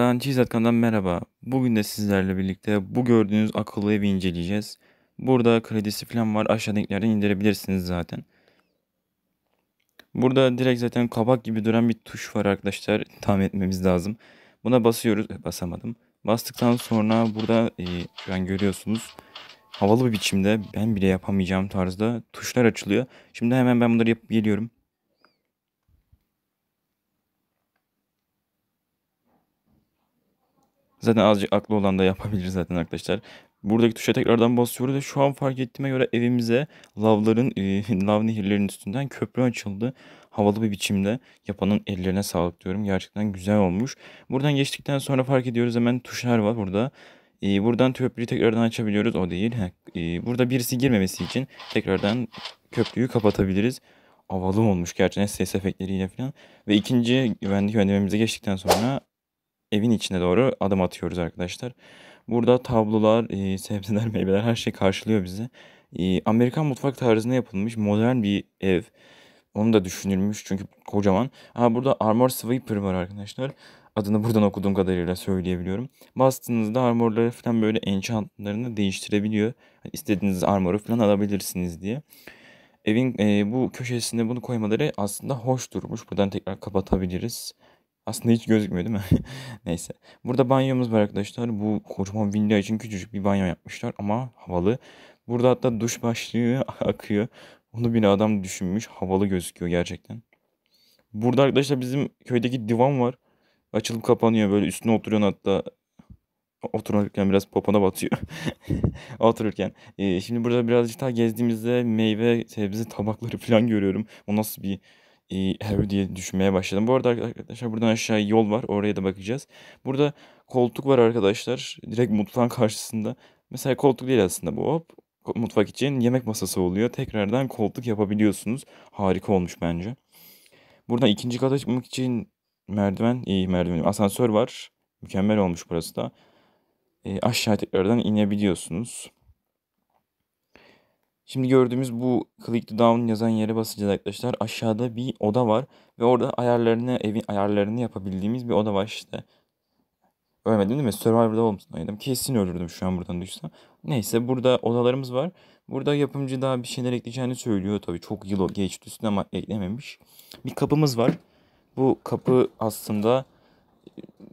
Ben Atkan'dan merhaba. Bugün de sizlerle birlikte bu gördüğünüz akıllı evi inceleyeceğiz. Burada kredisi falan var. Aşağıda linklerden indirebilirsiniz zaten. Burada direkt zaten kabak gibi duran bir tuş var arkadaşlar. Tahmin etmemiz lazım. Buna basıyoruz. Eh, basamadım. Bastıktan sonra burada e, şu an görüyorsunuz. Havalı bir biçimde ben bile yapamayacağım tarzda tuşlar açılıyor. Şimdi hemen ben bunları yapıp geliyorum. Zaten azıcık aklı olan da yapabilir zaten arkadaşlar. Buradaki tuşa tekrardan basıyorum ve şu an fark ettiğime göre evimize lavların, e, lav nehirlerinin üstünden köprü açıldı. Havalı bir biçimde yapanın ellerine sağlık diyorum. Gerçekten güzel olmuş. Buradan geçtikten sonra fark ediyoruz hemen tuşlar var burada. E, buradan köprüyü tekrardan açabiliyoruz. O değil. E, burada birisi girmemesi için tekrardan köprüyü kapatabiliriz. Havalı olmuş gerçekten ses efektleriyle falan. Ve ikinci güvenlik önlemimize geçtikten sonra evin içine doğru adım atıyoruz arkadaşlar. Burada tablolar, e, sebzeler, meyveler her şey karşılıyor bizi. E, Amerikan mutfak tarzında yapılmış modern bir ev. Onu da düşünülmüş çünkü kocaman. Ha burada Armor Sweeper var arkadaşlar. Adını buradan okuduğum kadarıyla söyleyebiliyorum. Bastığınızda armorları falan böyle enchantlarını değiştirebiliyor. Hani istediğiniz armoru falan alabilirsiniz diye. Evin e, bu köşesinde bunu koymaları aslında hoş durmuş. Buradan tekrar kapatabiliriz. Aslında hiç gözükmüyor değil mi? Neyse. Burada banyomuz var arkadaşlar. Bu kocaman villa için küçücük bir banyo yapmışlar ama havalı. Burada hatta duş başlığı akıyor. Onu bile adam düşünmüş. Havalı gözüküyor gerçekten. Burada arkadaşlar bizim köydeki divan var. Açılıp kapanıyor böyle üstüne oturuyor hatta. Otururken biraz popona batıyor. Otururken. Ee, şimdi burada birazcık daha gezdiğimizde meyve, sebze tabakları falan görüyorum. O nasıl bir heavy diye düşmeye başladım. Bu arada arkadaşlar buradan aşağı yol var. Oraya da bakacağız. Burada koltuk var arkadaşlar. Direkt mutfağın karşısında. Mesela koltuk değil aslında bu hop. Mutfak için yemek masası oluyor. Tekrardan koltuk yapabiliyorsunuz. Harika olmuş bence. Buradan ikinci kata çıkmak için merdiven, iyi merdiven, asansör var. Mükemmel olmuş burası da. E, aşağı tekrardan inebiliyorsunuz. Şimdi gördüğümüz bu click to down yazan yere basacağız arkadaşlar. Aşağıda bir oda var ve orada ayarlarını, evin ayarlarını yapabildiğimiz bir oda var işte. Ölmedim değil mi? Survivor'da olmasaydım kesin ölürdüm şu an buradan düşsem. Neyse burada odalarımız var. Burada yapımcı daha bir şeyler ekleyeceğini söylüyor tabii. Çok yıl geçti üstüne ama eklememiş. Bir kapımız var. Bu kapı aslında e,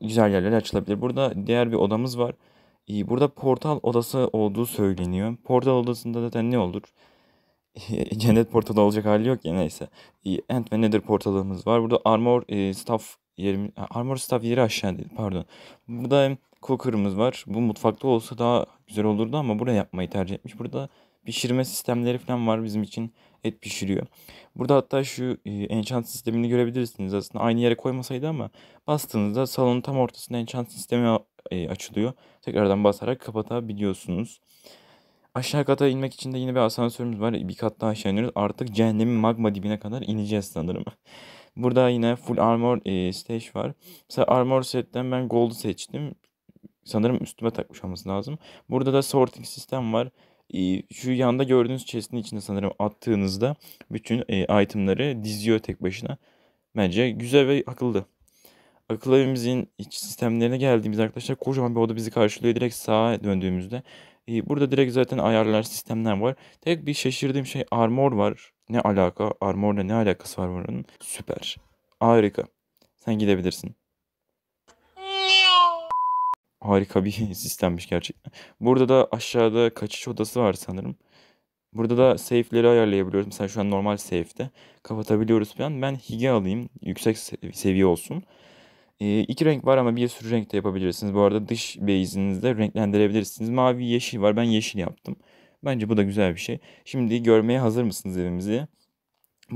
güzel yerlere açılabilir. Burada diğer bir odamız var. Burada portal odası olduğu söyleniyor. Portal odasında zaten ne olur? Cennet portalı olacak hali yok ya neyse. Ant ve Nether portalımız var. Burada Armor e, Staff yerimiz, Armor Staff yeri aşağıdaydı pardon. Burada Cooker'ımız var. Bu mutfakta olsa daha güzel olurdu ama buraya yapmayı tercih etmiş. Burada pişirme sistemleri falan var bizim için et pişiriyor. Burada hatta şu e, enchant sistemini görebilirsiniz aslında. Aynı yere koymasaydı ama bastığınızda salonun tam ortasında enchant sistemi e, açılıyor. Tekrardan basarak kapatabiliyorsunuz. Aşağı kata inmek için de yine bir asansörümüz var. Bir kat daha aşağı iniyoruz. Artık cehennemin magma dibine kadar ineceğiz sanırım. Burada yine full armor e, stage var. Mesela armor setten ben gold seçtim. Sanırım üstüme takmış olması lazım. Burada da sorting sistem var şu yanda gördüğünüz chest'in içinde sanırım attığınızda bütün e, itemları diziyor tek başına. Bence güzel ve akıllı. Akıl evimizin iç sistemlerine geldiğimiz arkadaşlar kocaman bir oda bizi karşılıyor. Direkt sağa döndüğümüzde Burada direkt zaten ayarlar, sistemler var. Tek bir şaşırdığım şey armor var. Ne alaka? Armorla ne alakası var bunun? Süper. Harika. Sen gidebilirsin harika bir sistemmiş gerçekten. Burada da aşağıda kaçış odası var sanırım. Burada da safe'leri ayarlayabiliyoruz. Mesela şu an normal safe'de. Kapatabiliyoruz falan. Ben hige alayım. Yüksek seviye olsun. E, iki renk var ama bir sürü renk de yapabilirsiniz. Bu arada dış base'inizde renklendirebilirsiniz. Mavi, yeşil var. Ben yeşil yaptım. Bence bu da güzel bir şey. Şimdi görmeye hazır mısınız evimizi?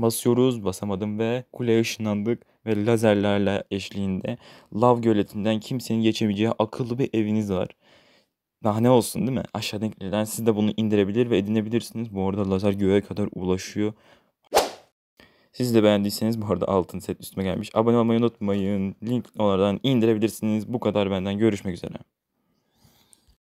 basıyoruz. Basamadım ve kuleye ışınlandık ve lazerlerle eşliğinde lav göletinden kimsenin geçemeyeceği akıllı bir eviniz var. Daha ne olsun değil mi? Aşağıda linklerden siz de bunu indirebilir ve edinebilirsiniz. Bu arada lazer göğe kadar ulaşıyor. Siz de beğendiyseniz bu arada altın set üstüme gelmiş. Abone olmayı unutmayın. Link onlardan indirebilirsiniz. Bu kadar benden. Görüşmek üzere.